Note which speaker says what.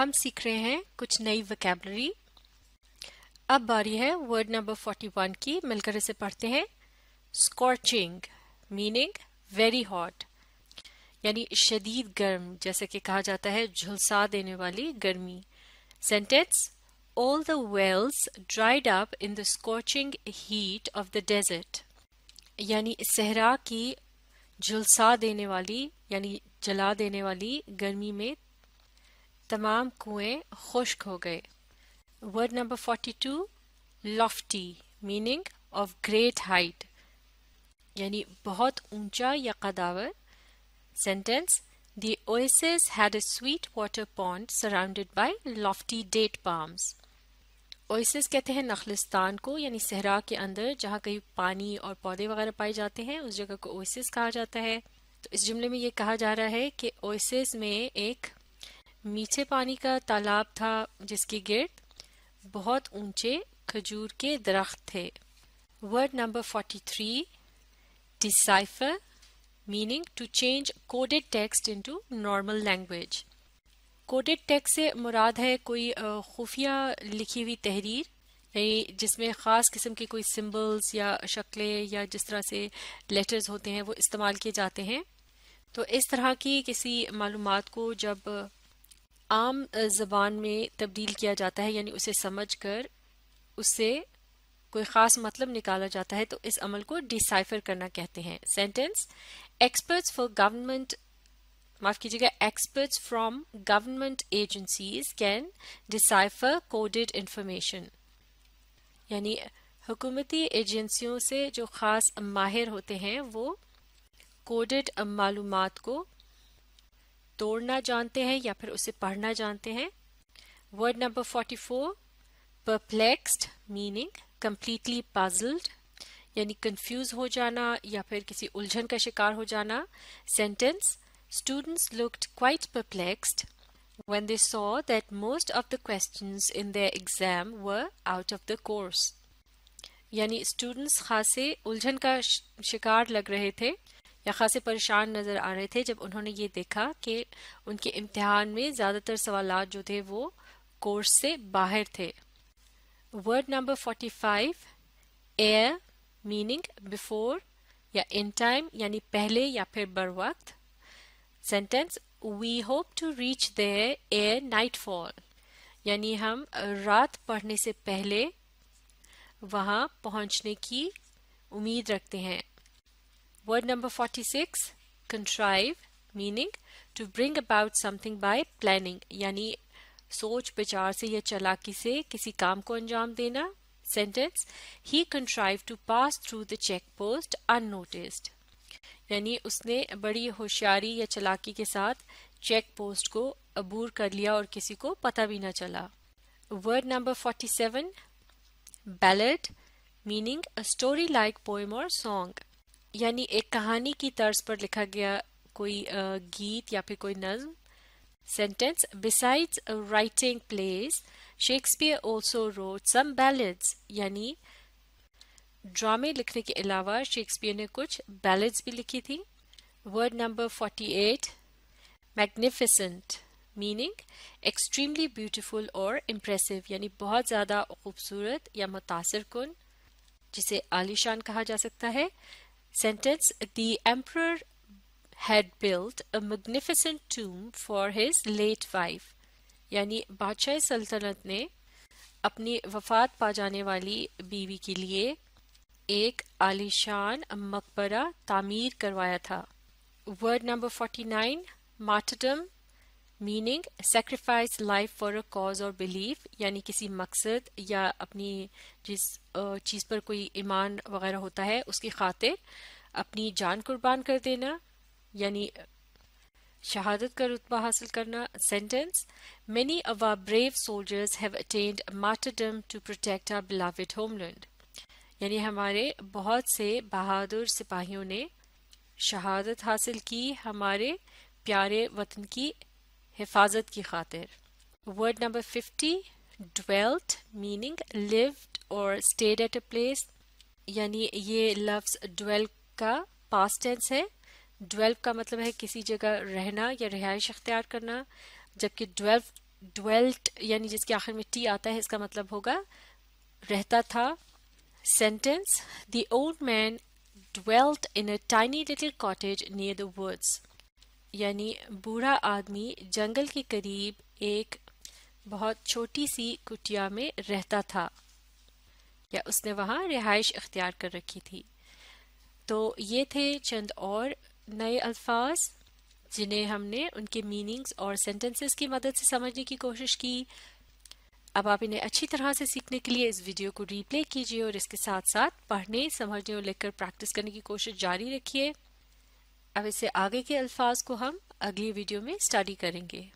Speaker 1: हम सीख रहे हैं कुछ नई वकेबलरी अब बारी है वर्ड नंबर 41 की मिलकर इसे पढ़ते हैं स्कॉर्चिंग मीनिंग वेरी हॉट यानी शदीद गर्म जैसे कि कहा जाता है झुलसा देने वाली गर्मी sentence all the wells dried up in the scorching heat of the desert यानी सहरा की झुलसा देने वाली यानी जला देने वाली गर्मी में तमाम कुएं खुश्क हो गए word number forty two lofty meaning of great height यानी बहुत ऊंचा या कदावर sentence The oasis had a sweet water pond surrounded by lofty date palms. Oasis कहते हैं नखलिस्तान को यानी सहरा के अंदर जहाँ कहीं पानी और पौधे वगैरह पाए जाते हैं उस जगह को oasis कहा जाता है तो इस जुमले में ये कहा जा रहा है कि oasis में एक मीठे पानी का तालाब था जिसके गिर्द बहुत ऊंचे खजूर के दरख्त थे word number forty three decipher meaning to change coded text into normal language coded text से मुराद है कोई खुफिया लिखी हुई तहरीर जिसमें ख़ास किस्म के कोई सिंबल्स या शक्लें या जिस तरह से लेटर्स होते हैं वो इस्तेमाल किए जाते हैं तो इस तरह की किसी मालूम को जब आम जबान में तब्दील किया जाता है यानी उसे समझ कर उससे कोई ख़ास मतलब निकाला जाता है तो इस अमल को डिसाइफर करना कहते हैं सेंटेंस एक्सपर्ट्स फॉर गवर्नमेंट माफ कीजिएगा experts from government agencies can decipher coded information यानी हुकूमती एजेंसियों से जो ख़ास माहिर होते हैं वो कोडेड मालूम को तोड़ना जानते हैं या फिर उसे पढ़ना जानते हैं word number forty four perplexed meaning completely puzzled यानी कंफ्यूज हो जाना या फिर किसी उलझन का शिकार हो जाना sentence students looked quite perplexed when they saw that most of the question in the exam were out of the course यानी स्टूडेंट्स खासे उलझन का शिकार लग रहे थे या खासे परेशान नज़र आ रहे थे जब उन्होंने ये देखा कि उनके इम्तहान में ज़्यादातर सवाल जो थे वो कोर्स से बाहर थे word number forty five ere meaning before या इन टाइम यानी पहले या फिर बर वक्त sentence we hope to reach the ere nightfall यानी हम रात पढ़ने से पहले वहाँ पहुँचने की उम्मीद रखते हैं Word number 46 contrive meaning to bring about something by planning yani soch, bichar se ya chalaki se kisi kaam ko anjaam dena. Sentence, he contrived to pass through the check post unnoticed यानी उसने बड़ी होशियारी या चालाकी के साथ check post को अबूर कर लिया और किसी को पता भी ना चला word number 47 ballad meaning a story like poem और सॉन्ग यानी एक कहानी की तर्ज पर लिखा गया कोई गीत या फिर कोई नज्म sentence besides writing plays Shakespeare also wrote some ballads यानी ड्रामे लिखने के अलावा शेक्सपियर ने कुछ बैलेट्स भी लिखी थी word number forty eight magnificent meaning extremely beautiful और इम्प्रेसिव यानी बहुत ज़्यादा खूबसूरत या मुतासर कन जिसे आलिशान कहा जा सकता है sentence The emperor had built a magnificent tomb for his late wife. यानी बादशाह सल्तनत ने अपनी वफात पा जाने वाली बीवी के लिए एक आलिशान मकबरा तामीर करवाया था word number forty nine martyrdom meaning sacrifice life for a cause और बिलीफ यानी किसी मकसद या अपनी जिस चीज़ पर कोई ईमान वगैरह होता है उसकी खातिर अपनी जान कुर्बान कर देना यानी शहादत का रुतबा हासिल करना sentence many of our brave soldiers have attained martyrdom to protect our beloved homeland यानी हमारे बहुत से बहादुर सिपाहियों ने शहादत हासिल की हमारे प्यारे वतन की हिफाजत की खातिर word number fifty dwell meaning lived और स्टेड एट अ प्लेस यानी ये लफ्स डवेल्व का पास टेंस है डवेल्व का मतलब है किसी जगह रहना या रिहाइश अख्तियार करना जबकि डवेल्व डवेल्ट यानी जिसके आखिर में टी आता है इसका मतलब होगा रहता था sentence the old man dwelt in a tiny little cottage near the woods यानी बूढ़ा आदमी जंगल के करीब एक बहुत छोटी सी कुटिया में रहता था या उसने वहाँ रिहाइश अख्तियार कर रखी थी तो ये थे चंद और नए अल्फाज जिन्हें हमने उनके मीनिंग्स और सेंटेंसेस की मदद से समझने की कोशिश की अब आप इन्हें अच्छी तरह से सीखने के लिए इस वीडियो को रीप्ले कीजिए और इसके साथ साथ पढ़ने समझने और लिखकर प्रैक्टिस करने की कोशिश जारी रखिए अब इसे आगे के अल्फाज को हम अगली वीडियो में स्टडी करेंगे